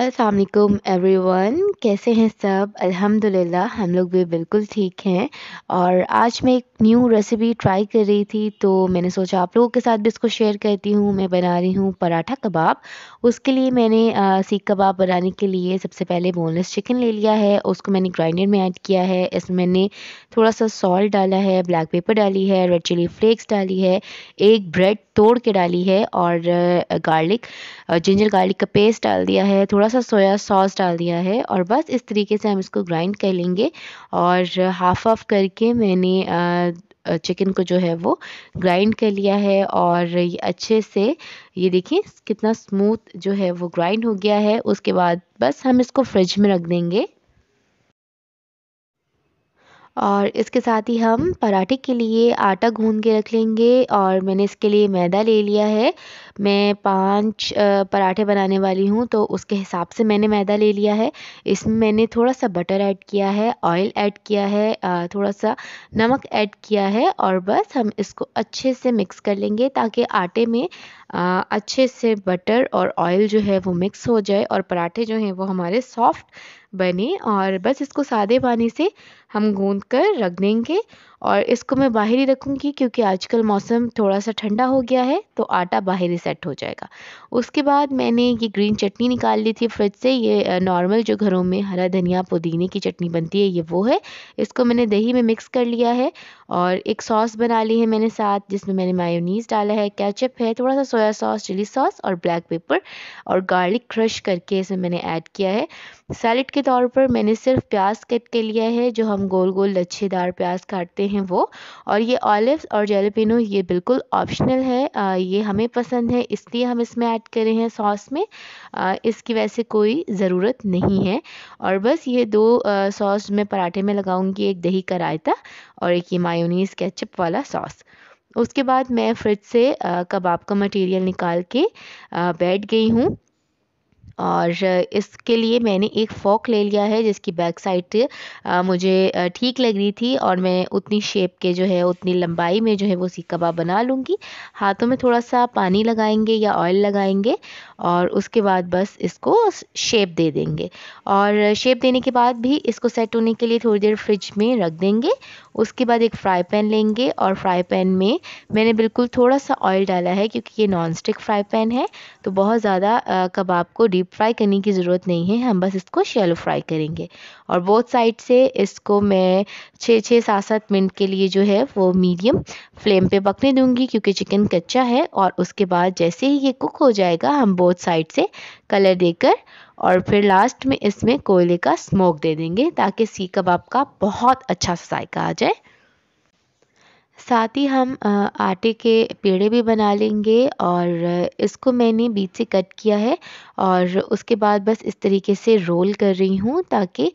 every one कैसे हैं सब अल्हम्दुलिल्लाह हम लोग भी बिल्कुल ठीक हैं और आज मैं एक न्यू रेसिपी ट्राई कर रही थी तो मैंने सोचा आप लोगों के साथ भी इसको शेयर करती हूँ मैं बना रही हूँ पराठा कबाब उसके लिए मैंने सीख कबाब बनाने के लिए सबसे पहले बोनलेस चिकन ले लिया है उसको मैंने ग्राइंडर में ऐड किया है इसमें मैंने थोड़ा सा सॉल्ट डाला है ब्लैक पेपर डाली है रेड चिली फ्लेक्स डाली है एक ब्रेड तोड़ के डाली है और गार्लिक जिंजर गार्लिक का पेस्ट डाल दिया है थोड़ा थोड़ा सा सोया सॉस डाल दिया है और बस इस तरीके से हम इसको ग्राइंड कर लेंगे और हाफ ऑफ करके मैंने आ, चिकन को जो है वो ग्राइंड कर लिया है और ये अच्छे से ये देखिए कितना स्मूथ जो है वो ग्राइंड हो गया है उसके बाद बस हम इसको फ्रिज में रख देंगे और इसके साथ ही हम पराठे के लिए आटा गून के रख लेंगे और मैंने इसके लिए मैदा ले लिया है मैं पांच पराठे बनाने वाली हूँ तो उसके हिसाब से मैंने मैदा ले लिया है इसमें मैंने थोड़ा सा बटर ऐड किया है ऑयल ऐड किया है थोड़ा सा नमक ऐड किया है और बस हम इसको अच्छे से मिक्स कर लेंगे ताकि आटे में अच्छे से बटर और ऑयल जो है वो मिक्स हो जाए और पराठे जो हैं वो हमारे सॉफ्ट बने और बस इसको सादे पानी से हम गूंद कर रख देंगे और इसको मैं बाहर ही रखूँगी क्योंकि आजकल मौसम थोड़ा सा ठंडा हो गया है तो आटा बाहर ही सेट हो जाएगा उसके बाद मैंने ये ग्रीन चटनी निकाल ली थी फ्रिज से ये नॉर्मल जो घरों में हरा धनिया पुदीने की चटनी बनती है ये वो है इसको मैंने दही में मिक्स कर लिया है और एक सॉस बना ली है मैंने साथ जिसमें मैंने मायोनीज डाला है कैचअप है थोड़ा सा सोया सॉस चिली सॉस और ब्लैक पेपर और गार्लिक क्रश करके इसमें मैंने ऐड किया है सैलड के तौर पर मैंने सिर्फ प्याज कट के लिया है जो हम गोल गोल लच्छेदार प्याज काटते हैं वो और ये ऑलिव और जेलपिनो ये बिल्कुल ऑप्शनल है आ, ये हमें पसंद है इसलिए हम इसमें ऐड करे हैं सॉस में आ, इसकी वैसे कोई ज़रूरत नहीं है और बस ये दो सॉस मैं पराठे में लगाऊंगी एक दही का रायता और एक ये मायोनीस केचप वाला सॉस उसके बाद मैं फ्रिज से कबाब का मटेरियल निकाल के बैठ गई हूँ और इसके लिए मैंने एक फ़ॉक ले लिया है जिसकी बैक साइड मुझे ठीक लग रही थी और मैं उतनी शेप के जो है उतनी लंबाई में जो है वो सीख कबाब बना लूँगी हाथों में थोड़ा सा पानी लगाएंगे या ऑयल लगाएंगे और उसके बाद बस इसको शेप दे देंगे और शेप देने के बाद भी इसको सेट होने के लिए थोड़ी देर फ्रिज में रख देंगे उसके बाद एक फ्राई पैन लेंगे और फ्राई पैन में मैंने बिल्कुल थोड़ा सा ऑयल डाला है क्योंकि ये नॉन स्टिक फ्राई पैन है तो बहुत ज़्यादा कबाब को डीप डीप फ्राई करने की ज़रूरत नहीं है हम बस इसको शैलो फ्राई करेंगे और बोथ साइड से इसको मैं छः छः सात सात मिनट के लिए जो है वो मीडियम फ्लेम पे पकने दूंगी क्योंकि चिकन कच्चा है और उसके बाद जैसे ही ये कुक हो जाएगा हम बोथ साइड से कलर देकर और फिर लास्ट में इसमें कोयले का स्मोक दे देंगे ताकि सी कबाब का बहुत अच्छा सा आ जाए साथ ही हम आटे के पेड़े भी बना लेंगे और इसको मैंने बीच से कट किया है और उसके बाद बस इस तरीके से रोल कर रही हूँ ताकि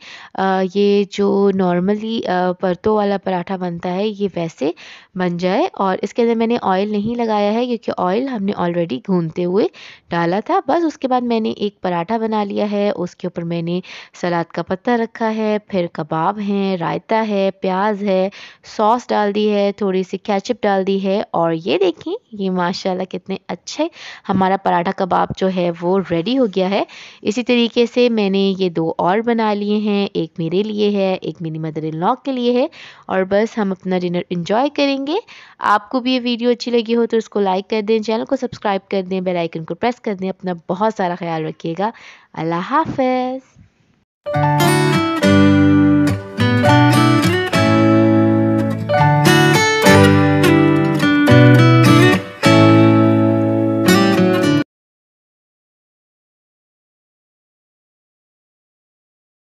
ये जो नॉर्मली परतों वाला पराठा बनता है ये वैसे बन जाए और इसके अंदर मैंने ऑयल नहीं लगाया है क्योंकि ऑयल हमने ऑलरेडी घूमते हुए डाला था बस उसके बाद मैंने एक पराठा बना लिया है उसके ऊपर मैंने सलाद का पत्ता रखा है फिर कबाब हैं रायता है प्याज है सॉस डाल दी है थोड़ी थोड़ी सी कैचअप डाल दी है और ये देखें ये माशाल्लाह कितने अच्छे हमारा पराठा कबाब जो है वो रेडी हो गया है इसी तरीके से मैंने ये दो और बना लिए हैं एक मेरे लिए है एक मेरी मदर इन लॉ के लिए है और बस हम अपना डिनर इन्जॉय करेंगे आपको भी ये वीडियो अच्छी लगी हो तो उसको लाइक कर दें चैनल को सब्सक्राइब कर दें बेलाइकन को प्रेस कर दें अपना बहुत सारा ख्याल रखिएगा अल्लाह हाफ